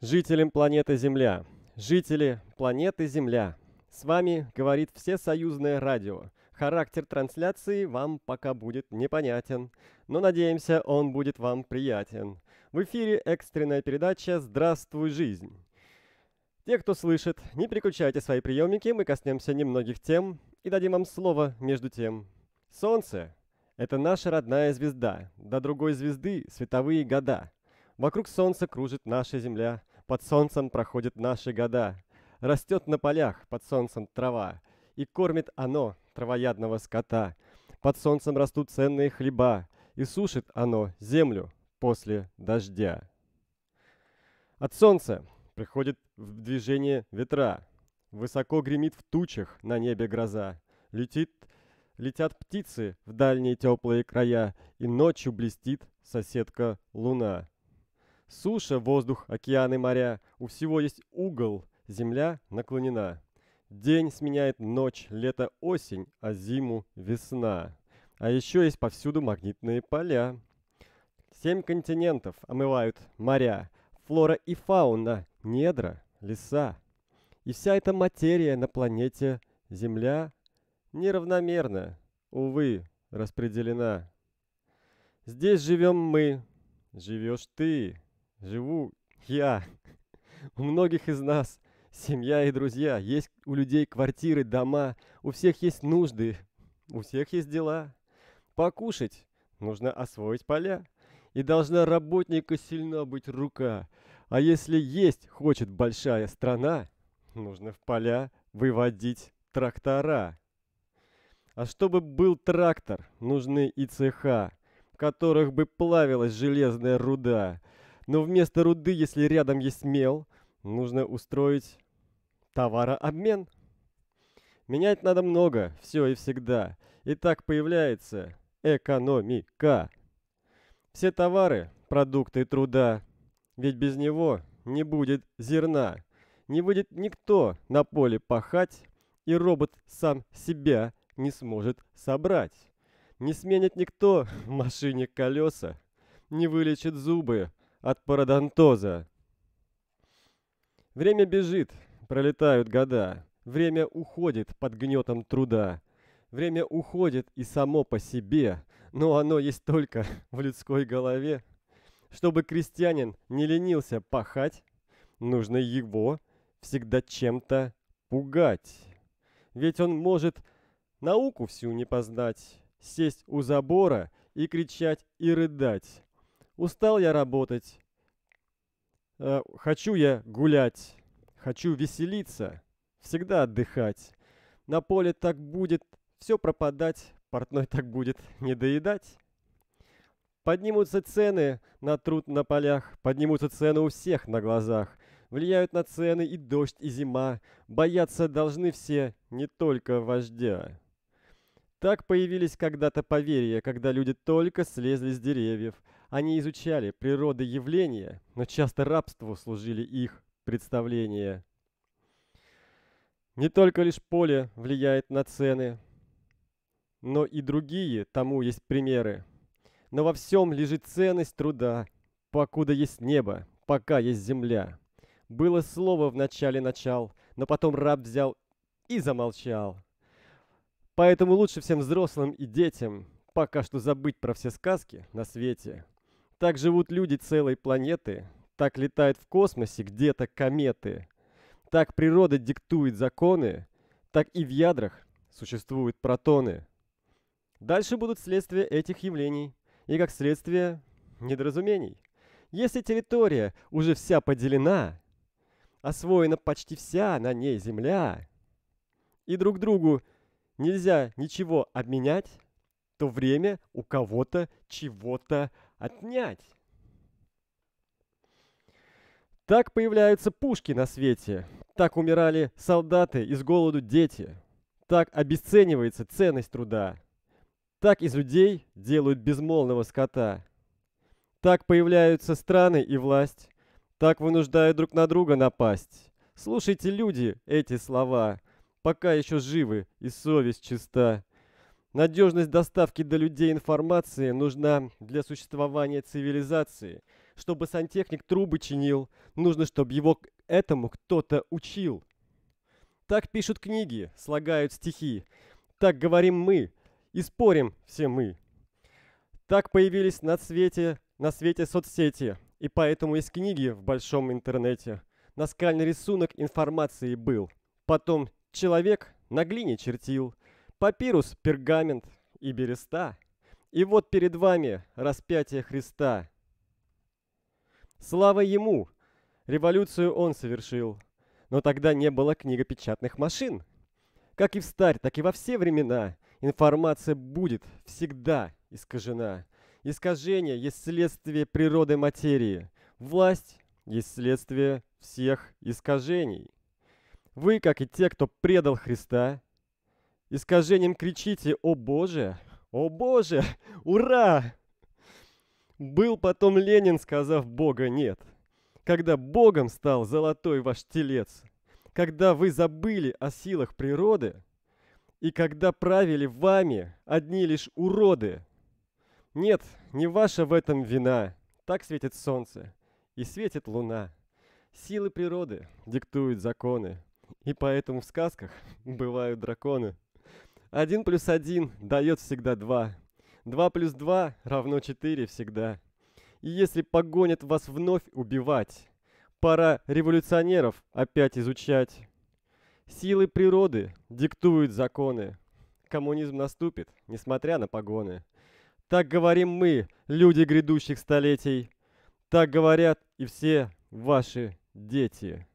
Жителям планеты Земля. Жители планеты Земля. С вами говорит Всесоюзное радио. Характер трансляции вам пока будет непонятен, но надеемся, он будет вам приятен. В эфире экстренная передача «Здравствуй, жизнь!». Те, кто слышит, не переключайте свои приемники, мы коснемся немногих тем и дадим вам слово между тем. Солнце – это наша родная звезда, до другой звезды – световые года – Вокруг Солнца кружит наша Земля. Под солнцем проходят наши года. Растет на полях под солнцем трава, И кормит оно травоядного скота. Под солнцем растут ценные хлеба, И сушит оно землю после дождя. От солнца приходит в движение ветра. Высоко гремит в тучах на небе гроза. Летит, летят птицы в дальние теплые края, И ночью блестит соседка луна. Суша, воздух, океаны, моря, у всего есть угол, земля наклонена. День сменяет ночь, лето – осень, а зиму – весна. А еще есть повсюду магнитные поля. Семь континентов омывают моря, флора и фауна, недра, леса. И вся эта материя на планете Земля неравномерно, увы, распределена. Здесь живем мы, живешь ты живу я. У многих из нас семья и друзья, есть у людей квартиры, дома, у всех есть нужды, у всех есть дела. Покушать нужно освоить поля, и должна работника сильна быть рука. А если есть хочет большая страна, нужно в поля выводить трактора. А чтобы был трактор, нужны и цеха, в которых бы плавилась железная руда, но вместо руды, если рядом есть мел, нужно устроить товарообмен. Менять надо много, все и всегда. И так появляется экономика. Все товары – продукты труда. Ведь без него не будет зерна. Не будет никто на поле пахать, и робот сам себя не сможет собрать. Не сменит никто в машине колеса, не вылечит зубы от пародонтоза. Время бежит, пролетают года. Время уходит под гнетом труда. Время уходит и само по себе, но оно есть только в людской голове. Чтобы крестьянин не ленился пахать, нужно его всегда чем-то пугать. Ведь он может науку всю не познать, сесть у забора и кричать и рыдать. Устал я работать. Э, хочу я гулять. Хочу веселиться. Всегда отдыхать. На поле так будет все пропадать. Портной так будет не доедать. Поднимутся цены на труд на полях. Поднимутся цены у всех на глазах. Влияют на цены и дождь, и зима. Бояться должны все, не только вождя. Так появились когда-то поверья, когда люди только слезли с деревьев – они изучали природы явления, но часто рабству служили их представления. Не только лишь поле влияет на цены, но и другие тому есть примеры. Но во всем лежит ценность труда, покуда есть небо, пока есть земля. Было слово в начале начал, но потом раб взял и замолчал. Поэтому лучше всем взрослым и детям пока что забыть про все сказки на свете. Так живут люди целой планеты, так летают в космосе где-то кометы, так природа диктует законы, так и в ядрах существуют протоны. Дальше будут следствия этих явлений и, как следствие, недоразумений. Если территория уже вся поделена, освоена почти вся на ней земля, и друг другу нельзя ничего обменять, то время у кого-то чего-то отнять. Так появляются пушки на свете, так умирали солдаты из голоду дети, так обесценивается ценность труда, так из людей делают безмолвного скота. Так появляются страны и власть, так вынуждают друг на друга напасть. Слушайте, люди, эти слова, пока еще живы и совесть чиста. Надежность доставки до людей информации нужна для существования цивилизации. Чтобы сантехник трубы чинил, нужно, чтобы его этому кто-то учил. Так пишут книги, слагают стихи. Так говорим мы и спорим все мы. Так появились на свете, на свете соцсети, и поэтому есть книги в большом интернете. Наскальный рисунок информации был. Потом человек на глине чертил – папирус, пергамент и береста. И вот перед вами распятие Христа. Слава Ему! Революцию Он совершил. Но тогда не было книгопечатных машин. Как и в старь, так и во все времена информация будет всегда искажена. Искажение есть следствие природы материи. Власть есть следствие всех искажений. Вы, как и те, кто предал Христа, искажением кричите «О Боже! О Боже! Ура!» Был потом Ленин, сказав «Бога нет». Когда Богом стал золотой ваш телец, когда вы забыли о силах природы, и когда правили вами одни лишь уроды. Нет, не ваша в этом вина, так светит солнце и светит луна. Силы природы диктуют законы, и поэтому в сказках бывают драконы. 1 плюс 1 дает всегда 2. 2 плюс 2 равно 4 всегда. И если погонят вас вновь убивать, пора революционеров опять изучать. Силы природы диктуют законы. Коммунизм наступит, несмотря на погоны. Так говорим мы, люди грядущих столетий. Так говорят и все ваши дети.